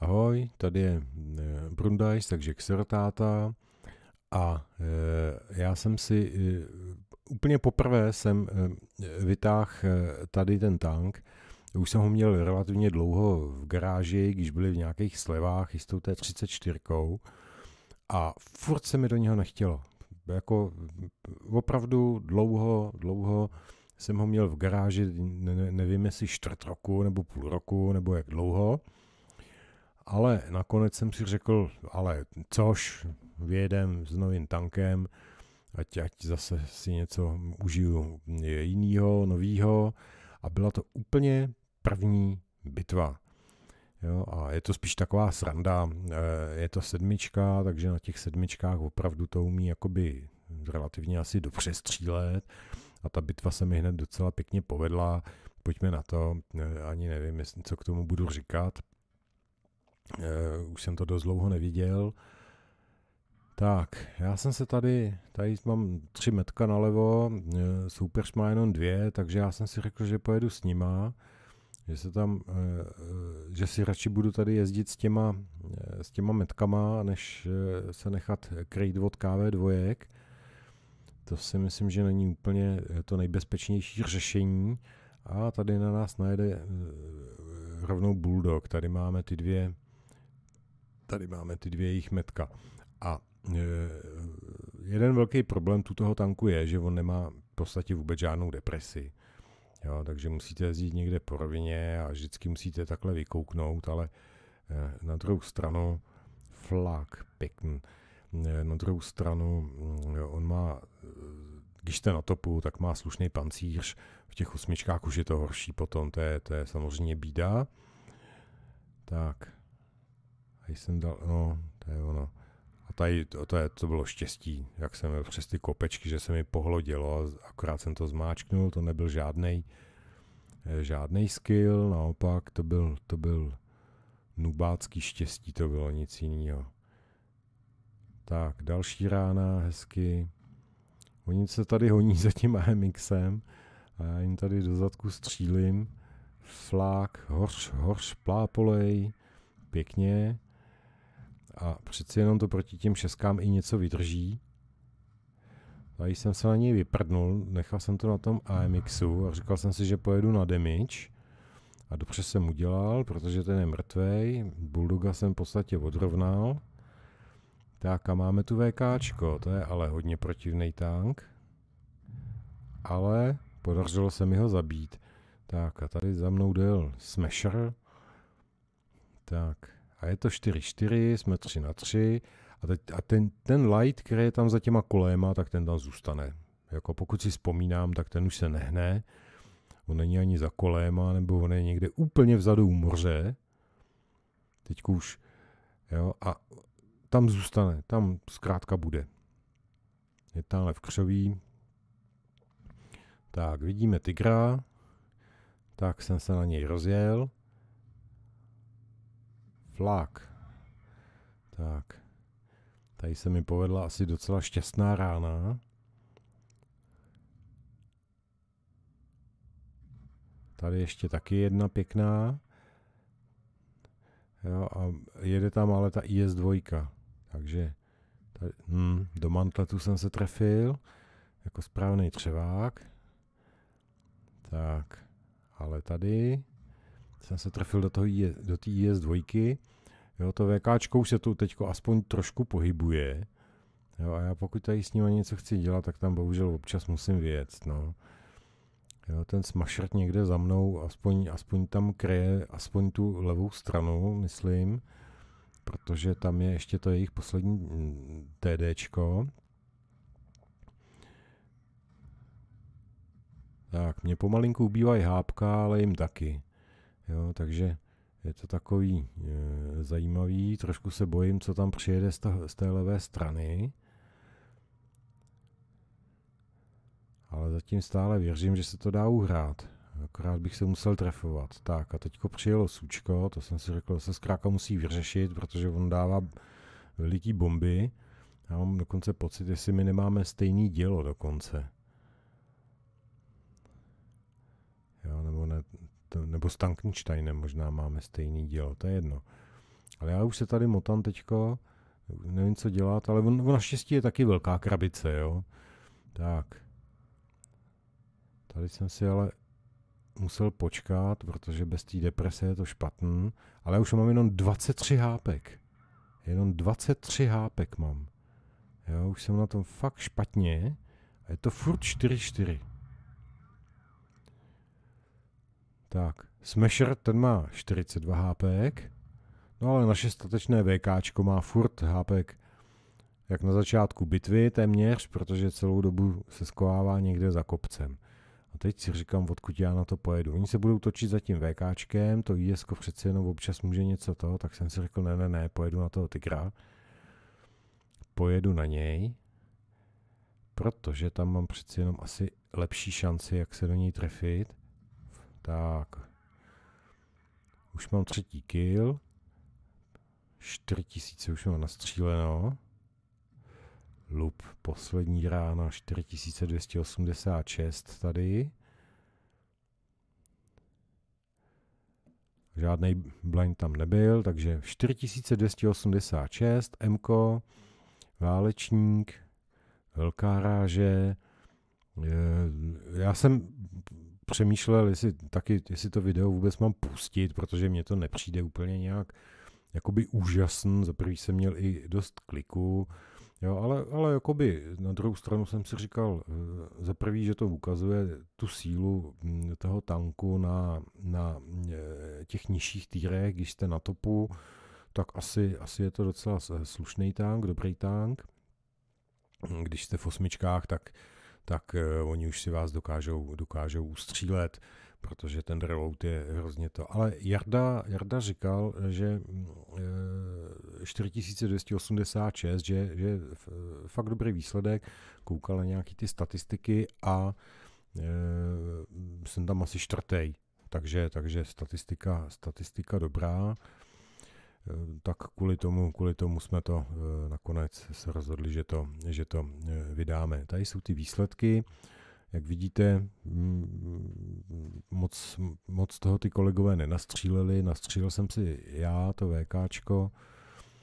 Ahoj, tady je eh, Brundajs, takže Xerotáta a eh, já jsem si eh, úplně poprvé jsem vytáhl tady ten tank. Už jsem ho měl relativně dlouho v garáži, když byli v nějakých slevách jistou té 34 a furt se mi do něho nechtělo. Jako opravdu dlouho, dlouho jsem ho měl v garáži, ne, nevím jestli čtvrt roku nebo půl roku nebo jak dlouho. Ale nakonec jsem si řekl, ale což, vyjedem s novým tankem, ať, ať zase si něco užiju jiného, novýho. A byla to úplně první bitva. Jo, a je to spíš taková sranda, e, je to sedmička, takže na těch sedmičkách opravdu to umí jakoby relativně asi dobře střílet a ta bitva se mi hned docela pěkně povedla, pojďme na to, e, ani nevím, co k tomu budu říkat, Uh, už jsem to dost dlouho neviděl. Tak, já jsem se tady, tady mám tři metka nalevo, eh, soupeř má jenom dvě, takže já jsem si řekl, že pojedu s nima, že se tam, eh, že si radši budu tady jezdit s těma, s těma metkama, než se nechat krejt od KV dvojek. To si myslím, že není úplně to nejbezpečnější řešení. A tady na nás najede rovnou Bulldog. Tady máme ty dvě tady máme ty dvě jejich metka. A e, jeden velký problém tu toho tanku je, že on nemá v podstatě vůbec žádnou depresi. Jo, takže musíte jezdit někde po rovině a vždycky musíte takhle vykouknout, ale e, na druhou stranu flak pěkný. E, na druhou stranu mm, on má, když jste na topu, tak má slušný pancíř, v těch osmičkách už je to horší potom, to je, to je samozřejmě bída. Tak, a jsem dal, no, to je ono. A tady to, to, je, to bylo štěstí, jak jsem přes ty kopečky, že se mi pohlodilo, akorát jsem to zmáčknul, to nebyl žádný eh, žádný skill, naopak to byl, to byl nubácký štěstí, to bylo nic jiného. Tak, další rána, hezky. Oni se tady honí za tím AMXem a já jim tady do zadku střílím. Flák, horš, horš, plápolej, pěkně a přeci jenom to proti těm šeskám i něco vydrží. No a jsem se na něj vyprdnul, nechal jsem to na tom AMXu a říkal jsem si, že pojedu na damage. A dobře jsem udělal, protože ten je mrtvej, Bulldoga jsem v podstatě odrovnal. Tak a máme tu VKčko, to je ale hodně protivný tank. Ale podařilo se mi ho zabít. Tak a tady za mnou jel Smasher. Tak je to 4-4, jsme 3 na 3 a, teď, a ten, ten light, který je tam za těma koléma, tak ten tam zůstane. Jako pokud si vzpomínám, tak ten už se nehne. On není ani za koléma, nebo on je někde úplně vzadu u moře. Teď už, jo, a tam zůstane, tam zkrátka bude. Je tamhle v křoví. Tak, vidíme tygra. Tak jsem se na něj rozjel. Vlak. Tak. Tady se mi povedla asi docela šťastná rána. Tady ještě taky jedna pěkná. Jo, a jede tam ale ta IS-2. Takže tady, hm, do mantletu jsem se trefil jako správný třevák. Tak, ale tady jsem se trefil do toho do té IS e dvojky. Jo, to VKčko už se tu teď aspoň trošku pohybuje. Jo, a já pokud tady s ním něco chci dělat, tak tam bohužel občas musím věc. No. Jo, ten smašrt někde za mnou, aspoň, aspoň tam kryje, aspoň tu levou stranu, myslím, protože tam je ještě to jejich poslední mm, TDčko. Tak, mě pomalinku ubývají hápka, ale jim taky. Jo, takže je to takový e, zajímavý, trošku se bojím, co tam přijede z, toho, z té levé strany, ale zatím stále věřím, že se to dá uhrát. Akorát bych se musel trefovat. Tak a teďko přijelo sučko, to jsem si řekl, se zkrátka musí vyřešit, protože on dává veliký bomby. Já mám dokonce pocit, jestli my nemáme stejný dělo dokonce. nebo s Tankensteinem možná máme stejný dílo, to je jedno. Ale já už se tady motám teďko, nevím, co dělat, ale on, on naštěstí je taky velká krabice, jo. Tak. Tady jsem si ale musel počkat, protože bez té deprese je to špatný, ale já už mám jenom 23 hápek. Jenom 23 hápek mám. Jo, už jsem na tom fakt špatně. A je to furt 4-4. Tak, Smasher, ten má 42 HP, no ale naše statečné VK má furt HP jak na začátku bitvy téměř, protože celou dobu se skovává někde za kopcem. A teď si říkám, odkud já na to pojedu. Oni se budou točit za tím VKčkem, to ISko přece jenom občas může něco to, tak jsem si řekl, ne, ne, ne, pojedu na toho tygra. Pojedu na něj, protože tam mám přeci jenom asi lepší šanci, jak se do něj trefit. Tak. Už mám třetí kill. 4000 už mám nastříleno. Lup, poslední rána 4286 tady. Žádný blind tam nebyl, takže 4286, Mko, válečník, velká ráže. Eh, já jsem přemýšlel, jestli, taky, jestli to video vůbec mám pustit, protože mě to nepřijde úplně nějak jakoby úžasný, za prvý jsem měl i dost kliků, jo, ale, ale jakoby na druhou stranu jsem si říkal, eh, za prvý, že to ukazuje tu sílu mm, toho tanku na, na eh, těch nižších týrech, když jste na topu, tak asi, asi je to docela slušný tank, dobrý tank. Když jste v osmičkách, tak tak eh, oni už si vás dokážou, dokážou ustřílet, protože ten reload je hrozně to. Ale Jarda, Jarda říkal, že 4286, eh, že, že eh, fakt dobrý výsledek, koukal na nějaké ty statistiky a jsem tam asi čtvrtý, takže, takže statistika, statistika dobrá. Eh, tak kvůli tomu, kvůli tomu jsme to eh, nakonec se rozhodli, že to, že to eh, vydáme. Tady jsou ty výsledky. Jak vidíte, mm, moc, moc toho ty kolegové nenastříleli. Nastřílel jsem si já, to VKčko.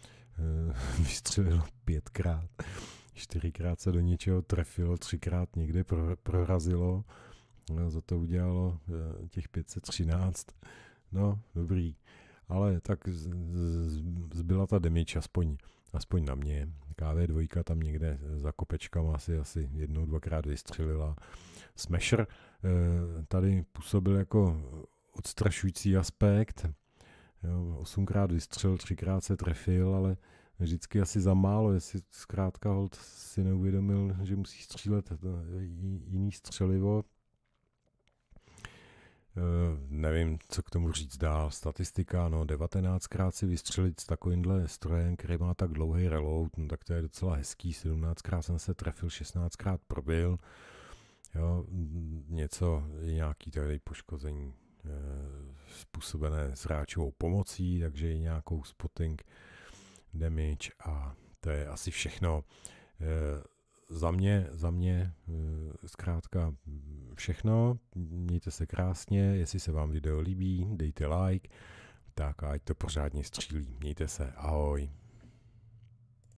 Vystřelilo pětkrát. Čtyřikrát se do něčeho trefilo, třikrát někde prorazilo. No, za to udělalo těch 513. No, dobrý ale tak zbyla ta demič aspoň, aspoň na mě. KV2 tam někde za kopečkama asi, asi jednou, dvakrát vystřelila. Smasher e, tady působil jako odstrašující aspekt. osmkrát vystřel, třikrát se trefil, ale vždycky asi za málo, jestli zkrátka hold si neuvědomil, že musí střílet e, jiný střelivo, Eh, nevím, co k tomu říct dá Statistika, no 19krát si vystřelit s takovýmhle strojem, který má tak dlouhý reload, no tak to je docela hezký, 17krát jsem se trefil, 16krát probil, jo, něco, nějaký tady poškození e, způsobené zráčovou pomocí, takže i nějakou spotting damage a to je asi všechno. E, za mě, za mě eh, zkrátka všechno. Mějte se krásně, jestli se vám video líbí, dejte like, tak ať to pořádně střílí. Mějte se, ahoj.